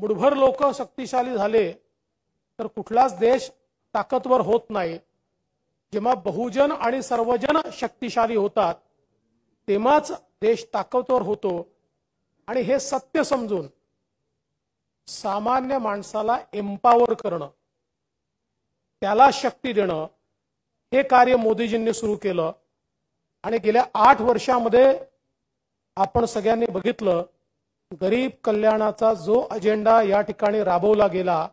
मुठभर लोक शक्तिशाली झाले तर कुठलाच देश ताकदवर होत नाही जेव्हा बहुजन आणि सर्वजन शक्तिशाली होतात तेव्हाच देश ताकदवर होतो आणि हे सत्य समजून सामान्य माणसाला एम्पावर करणं त्याला शक्ती देणं हे कार्य मोदीजींनी सुरू केलं आणि गेल्या आठ वर्षामध्ये आपण सगळ्यांनी बघितलं गरीब कल्याणाचा जो अजेंडा या ठिकाणी राबवला गेला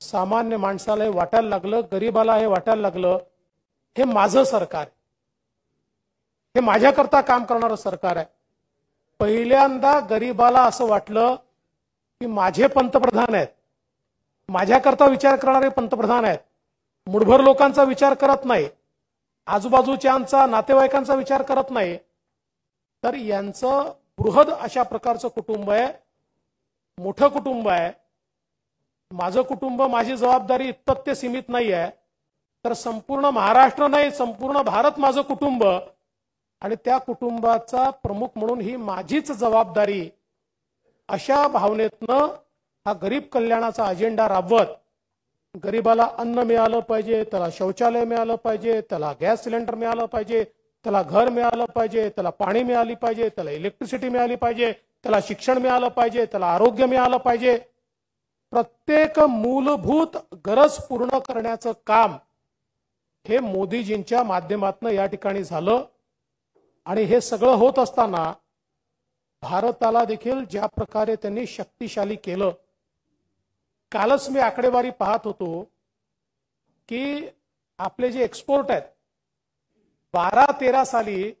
सामान्य माणसाला हे वाटायला लागलं गरीबाला हे वाटायला लागलं हे माझं सरकार हे माझ्याकरता काम करणारं सरकार आहे पहिल्यांदा गरीबाला असं वाटलं की माझे पंतप्रधान आहेत माझ्याकरता विचार करणारे पंतप्रधान आहेत मुठभर लोकांचा विचार करत नाही आजूबाजूच्यांचा नातेवाईकांचा विचार करत नाही तर यांचं बृहद अशा प्रकारचं कुटुंब आहे मोठं कुटुंब आहे माझं कुटुंब माझी जबाबदारी इतत्य सीमित नाही आहे तर संपूर्ण महाराष्ट्र नाही संपूर्ण भारत माझं कुटुंब आणि त्या कुटुंबाचा प्रमुख म्हणून ही माझीच जबाबदारी अशा भावनेतनं हा गरीब कल्याणाचा अजेंडा राबवत गरीबाला अन्न मिळालं पाहिजे त्याला शौचालय मिळालं पाहिजे त्याला गॅस सिलेंडर मिळालं पाहिजे त्याला घर मिळालं पाहिजे त्याला पाणी मिळाली पाहिजे त्याला इलेक्ट्रिसिटी मिळाली पाहिजे त्याला शिक्षण मिळालं पाहिजे त्याला आरोग्य मिळालं पाहिजे प्रत्येक मूलभूत गरज पूर्ण करण्याचं काम हे मोदीजींच्या माध्यमातून या ठिकाणी झालं आणि हे सगळं होत असताना भारताला देखील ज्या प्रकारे त्यांनी शक्तिशाली केलं कालच मी आकडेवारी पाहत होतो की आपले जे एक्सपोर्ट आहेत बारा तेरा साली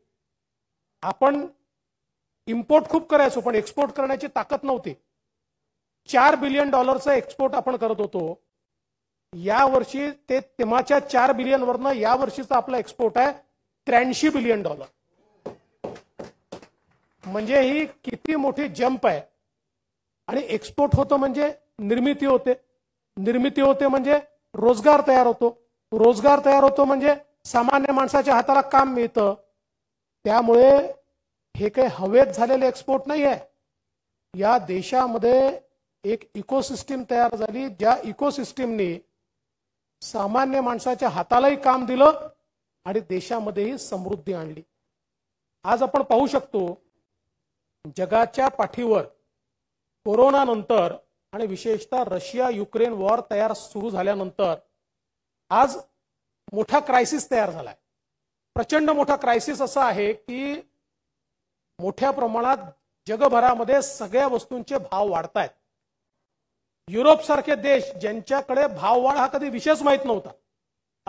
आपण इम्पोर्ट खूप करायचो पण एक्सपोर्ट करण्याची ताकद नव्हती चार बिलियन डॉलरचा एक्सपोर्ट आपण करत होतो या वर्षी ते तेव्हाच्या चार बिलियन वरनं या वर्षीचा आपला एक्सपोर्ट आहे त्र्याऐंशी बिलियन डॉलर म्हणजे ही किती मोठी जंप आहे आणि एक्सपोर्ट होतो म्हणजे निर्मिती होते निर्मिती होते म्हणजे रोजगार तयार होतो रोजगार तयार होतो म्हणजे सामान्य माणसाच्या हाताला काम मिळतं त्यामुळे हे काही हवेत झालेले एक्सपोर्ट नाही आहे या देशामध्ये एक इकोसिस्टीम तयार झाली ज्या इकोसिस्टीमने सामान्य माणसाच्या हातालाही काम दिलं आणि देशामध्येही समृद्धी आणली आज आपण पाहू शकतो जगाच्या पाठीवर कोरोनानंतर आणि विशेषतः रशिया युक्रेन वॉर तयार सुरू झाल्यानंतर आज मोठा क्रायसिस तयार झालाय प्रचंड मोठा क्रायसिस असा आहे की मोठ्या प्रमाणात जगभरामध्ये सगळ्या वस्तूंचे भाव वाढत आहेत युरोपसारखे देश ज्यांच्याकडे भाववाढ हा कधी विशेष माहीत नव्हता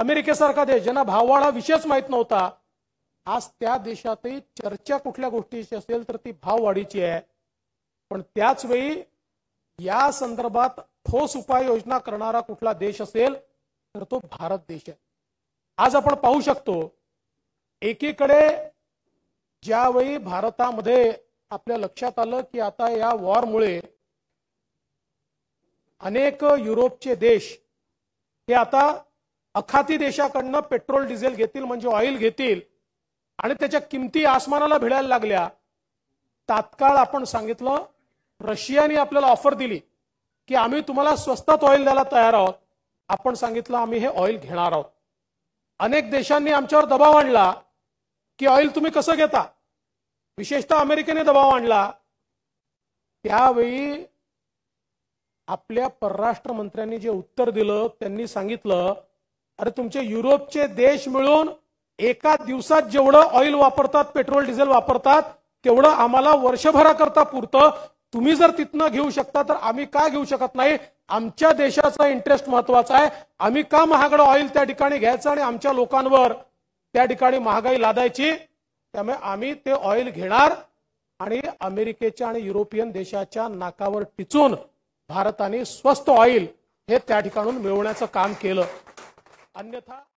अमेरिकेसारखा देश ज्यांना भाववाढ हा विषयच माहीत नव्हता आज त्या देशातही चर्चा कुठल्या गोष्टीची असेल तर ती भाववाढीची आहे पण त्याच वेळी या संदर्भात ठोस उपाययोजना करणारा कुठला देश असेल तर तो भारत देश आहे आज आपण पाहू शकतो एकीकडे ज्यावेळी भारतामध्ये आपल्या लक्षात आलं की आता या वॉरमुळे अनेक युरोपचे देश हे आता अखाती देशाकडनं पेट्रोल डिझेल घेतील म्हणजे ऑइल घेतील आणि त्याच्या किमती आसमानाला भिडायला लागल्या तात्काळ आपण सांगितलं रशियाने आपल्याला ऑफर दिली की आम्ही तुम्हाला स्वस्तात ऑइल द्यायला तयार आहोत आपण सांगितलं आम्ही हे ऑइल घेणार आहोत अनेक देशांनी आमच्यावर दबाव आणला की ऑइल तुम्ही कसं घेता विशेषतः अमेरिकेने दबाव आणला त्यावेळी आपल्या परराष्ट्र मंत्र्यांनी जे उत्तर दिलं त्यांनी सांगितलं अरे तुमचे युरोपचे देश मिळून एका दिवसात जेवढं ऑइल वापरतात पेट्रोल डिझेल वापरतात तेवढं आम्हाला वर्षभराकरता पुरतं तुम्ही जर तिथनं घेऊ शकता तर आम्ही का घेऊ शकत नाही आमच्या देशाचा इंटरेस्ट महत्वाचा आहे आम्ही का महागड ऑइल त्या ठिकाणी घ्यायचं आणि आमच्या लोकांवर त्या ठिकाणी महागाई लादायची त्यामुळे आम्ही ते ऑइल घेणार आणि अमेरिकेच्या आणि युरोपियन देशाच्या नाकावर टिचून भारताने स्वस्त ऑइल हे त्या ठिकाणून मिळवण्याचं काम केलं अन्यथा